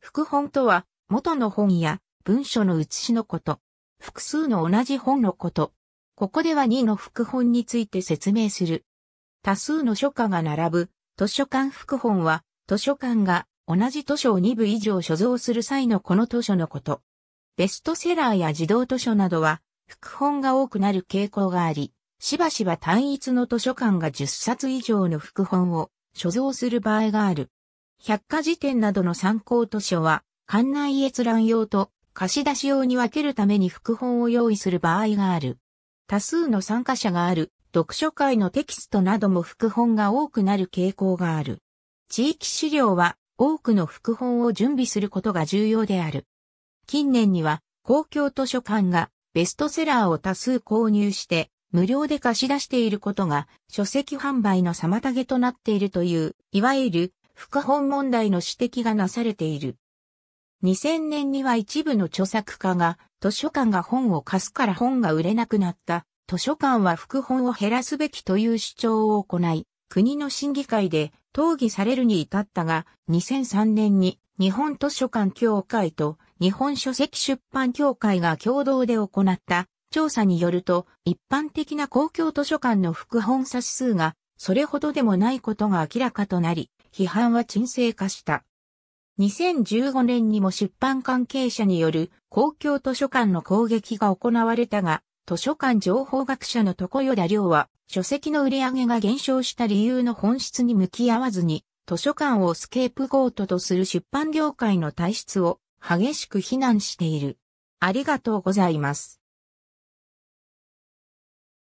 副本とは、元の本や文書の写しのこと。複数の同じ本のこと。ここでは2の副本について説明する。多数の書家が並ぶ図書館副本は、図書館が同じ図書を2部以上所蔵する際のこの図書のこと。ベストセラーや児童図書などは、副本が多くなる傾向があり、しばしば単一の図書館が10冊以上の副本を所蔵する場合がある。百科事典などの参考図書は、館内閲覧用と貸し出し用に分けるために副本を用意する場合がある。多数の参加者がある読書会のテキストなども副本が多くなる傾向がある。地域資料は多くの副本を準備することが重要である。近年には公共図書館がベストセラーを多数購入して無料で貸し出していることが書籍販売の妨げとなっているという、いわゆる副本問題の指摘がなされている。2000年には一部の著作家が図書館が本を貸すから本が売れなくなった図書館は副本を減らすべきという主張を行い国の審議会で討議されるに至ったが2003年に日本図書館協会と日本書籍出版協会が共同で行った調査によると一般的な公共図書館の副本差数がそれほどでもないことが明らかとなり批判は沈静化した。2015年にも出版関係者による公共図書館の攻撃が行われたが、図書館情報学者の床与田良は、書籍の売り上げが減少した理由の本質に向き合わずに、図書館をスケープゴートとする出版業界の体質を激しく非難している。ありがとうございます。